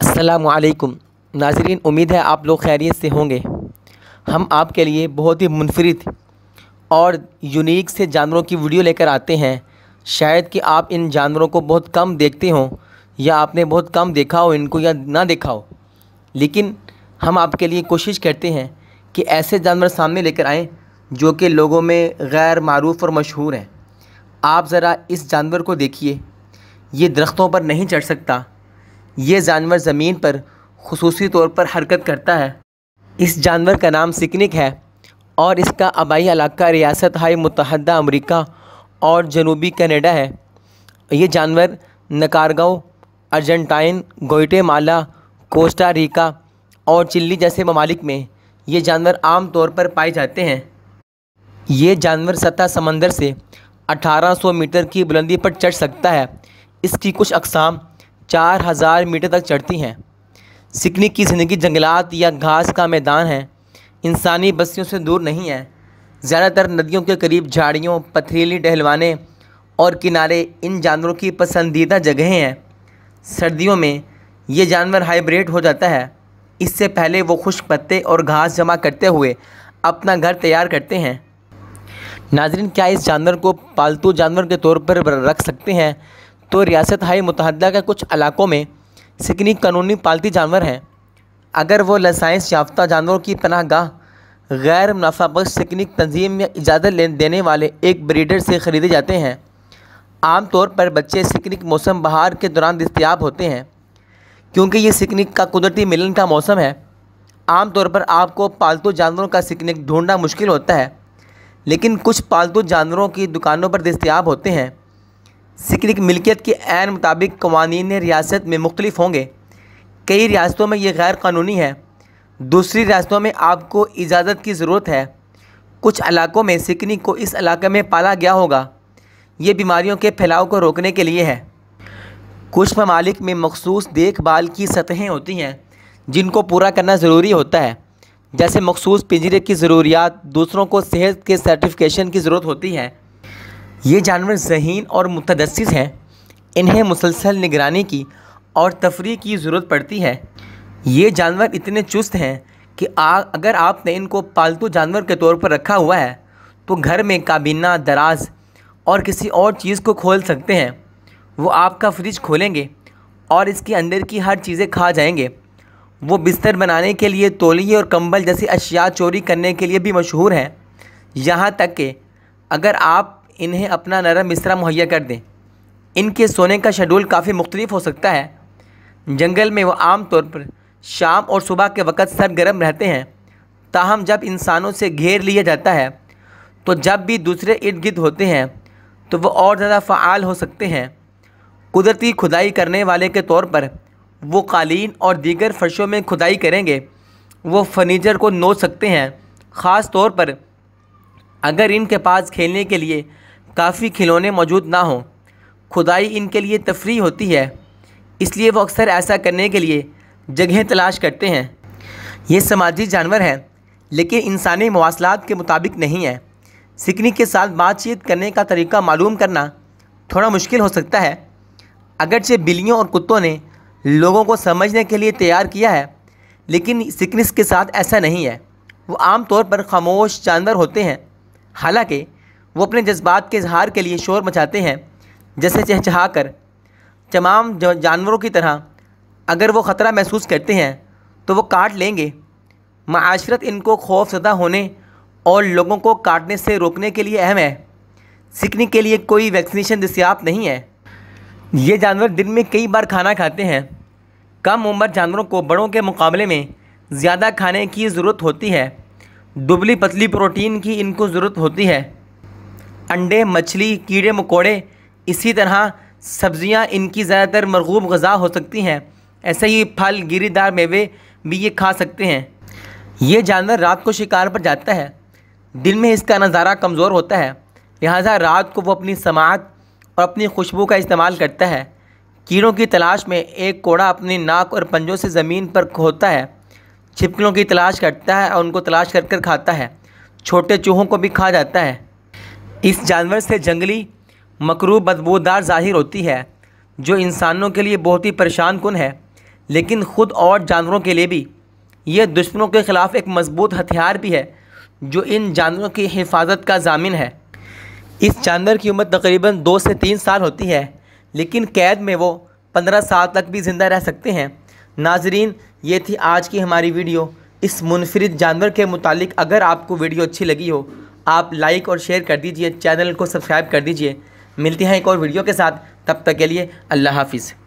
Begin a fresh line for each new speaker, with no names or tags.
असलकुम नाजरीन उम्मीद है आप लोग खैरियत से होंगे हम आपके लिए बहुत ही मुनफरद और यूनिक से जानवरों की वीडियो लेकर आते हैं शायद कि आप इन जानवरों को बहुत कम देखते हों या आपने बहुत कम देखा हो इनको या ना देखा हो लेकिन हम आपके लिए कोशिश करते हैं कि ऐसे जानवर सामने लेकर आएँ जो कि लोगों में गैर मरूफ और मशहूर हैं आप ज़रा इस जानवर को देखिए ये दरख्तों पर नहीं चढ़ सकता ये जानवर ज़मीन पर खसूसी तौर पर हरकत करता है इस जानवर का नाम सिकनिक है और इसका आबाई इलाका रियासत हाई मुतहद अमरीका और जनूबी कनाडा है ये जानवर Nicaragua Argentine Guatemala Costa Rica और चिल्ली जैसे ममालिक में ये जानवर आम तौर पर पाए जाते हैं ये जानवर सतह समंदर से 1800 मीटर की बुलंदी पर चढ़ सकता है इसकी कुछ अकसाम चार हज़ार मीटर तक चढ़ती हैं सिकनी की ज़िंदगी जंगलात या घास का मैदान है इंसानी बस्तियों से दूर नहीं है ज़्यादातर नदियों के करीब झाड़ियों पथरीली टहलवाने और किनारे इन जानवरों की पसंदीदा जगहें हैं सर्दियों में ये जानवर हाइब्रिड हो जाता है इससे पहले वो खुश पत्ते और घास जमा करते हुए अपना घर तैयार करते हैं नाजरीन क्या इस जानवर को पालतू जानवर के तौर पर रख सकते हैं तो रियासत हाई मुतहदा के कुछ इलाकों में सिकनी कानूनी पालती जानवर हैं अगर वो लसाइंस याफ्ता जानवरों की पनाह गाह गैर मुनाफा बख्श सिकनिक तंजीम या इजाज़त देने वाले एक ब्रीडर से ख़रीदे जाते हैं आमतौर पर बच्चे सिकनिक मौसम बहार के दौरान दस्तियाब होते हैं क्योंकि ये सिकनिक का कुदरती मिलन का मौसम है आमतौर पर आपको पालतू जानवरों का सिकनिक ढूंढना मुश्किल होता है लेकिन कुछ पालतू जानवरों की दुकानों पर दस्तियाब होते हैं सिकली मिल्कियत के आन मुताबिक कवानी रियासत में मुख्तफ होंगे कई रियासतों में ये गैर कानूनी है दूसरी रियासतों में आपको इजाज़त की ज़रूरत है कुछ इलाकों में सिकनी को इस इलाके में पाला गया होगा ये बीमारियों के फैलाव को रोकने के लिए है कुछ ममालिक में मखसूस देखभाल की सतहें होती हैं जिनको पूरा करना ज़रूरी होता है जैसे मखसूस पिंजरे की ज़रूरियात दूसरों को सेहत के सर्टिफिकेशन की ज़रूरत होती है ये जानवर जहीन और मुतदस हैं इन्हें मुसलसल निगरानी की और तफरी की ज़रूरत पड़ती है ये जानवर इतने चुस्त हैं कि आ, अगर आपने इनको पालतू जानवर के तौर पर रखा हुआ है तो घर में काबीना दराज और किसी और चीज़ को खोल सकते हैं वो आपका फ्रिज खोलेंगे और इसके अंदर की हर चीज़ें खा जाएंगे वो बिस्तर बनाने के लिए तोलिए और कंबल जैसी अशिया चोरी करने के लिए भी मशहूर हैं यहाँ तक कि अगर आप इन्हें अपना नरम बिस्तरा मुहैया कर दें इनके सोने का शेड्यूल काफ़ी मुख्तलिफ हो सकता है जंगल में वह आम तौर पर शाम और सुबह के वक़्त सरगर्म रहते हैं ताहम जब इंसानों से घेर लिया जाता है तो जब भी दूसरे इर्द गिर्द होते हैं तो वह और ज़्यादा फ़ाल हो सकते हैं कुदरती खुदाई करने वाले के तौर पर वो कालीन और दीगर फर्शों में खुदाई करेंगे वो फर्नीचर को नोच सकते हैं ख़ास तौर पर अगर इनके पास खेलने के लिए काफ़ी खिलौने मौजूद ना हों खुदाई इनके लिए तफरी होती है इसलिए वो अक्सर ऐसा करने के लिए जगहें तलाश करते हैं ये समाजी जानवर हैं लेकिन इंसानी मवासलात के मुताबिक नहीं है सिकनी के साथ बातचीत करने का तरीका मालूम करना थोड़ा मुश्किल हो सकता है अगरचे बिलियों और कुत्तों ने लोगों को समझने के लिए तैयार किया है लेकिन सिकनिस के साथ ऐसा नहीं है वो आम तौर पर खामोश जानवर होते हैं हालांकि वो अपने जज्बात के इजहार के लिए शोर मचाते हैं जैसे चहचहा कर तमाम जानवरों की तरह अगर वो ख़तरा महसूस करते हैं तो वो काट लेंगे माशरत इनको खौफजदा होने और लोगों को काटने से रोकने के लिए अहम है सीखने के लिए कोई वैक्सीनेशन दस्याब नहीं है ये जानवर दिन में कई बार खाना खाते हैं कम उम्र जानवरों को बड़ों के मुकाबले में ज़्यादा खाने की ज़रूरत होती है दुबली पतली प्रोटीन की इनको ज़रूरत होती है अंडे मछली कीड़े मकोड़े इसी तरह सब्ज़ियाँ इनकी ज़्यादातर मरगूब गज़ा हो सकती हैं ऐसे ही फल गिरीदार मेवे भी ये खा सकते हैं ये जानवर रात को शिकार पर जाता है दिन में इसका नज़ारा कमज़ोर होता है लिहाजा रात को वो अपनी समात और अपनी खुशबू का इस्तेमाल करता है कीड़ों की तलाश में एक कोड़ा अपनी नाक और पंजों से ज़मीन पर खोता है छिपकलों की तलाश करता है और उनको तलाश कर कर खाता है छोटे चूहों को भी खा जाता है इस जानवर से जंगली मकरू बदबूदार जाहिर होती है जो इंसानों के लिए बहुत ही परेशान कन है लेकिन ख़ुद और जानवरों के लिए भी यह दुश्मनों के ख़िलाफ़ एक मजबूत हथियार भी है जो इन जानवरों की हिफाजत का जामिन है इस जानवर की उम्र तकरीबन दो से तीन साल होती है लेकिन कैद में वो पंद्रह साल तक भी ज़िंदा रह सकते हैं नाजरीन ये थी आज की हमारी वीडियो इस मुनफरद जानवर के मुतालिक अगर आपको वीडियो अच्छी लगी हो आप लाइक और शेयर कर दीजिए चैनल को सब्सक्राइब कर दीजिए मिलते हैं एक और वीडियो के साथ तब तक के लिए अल्लाह हाफिज़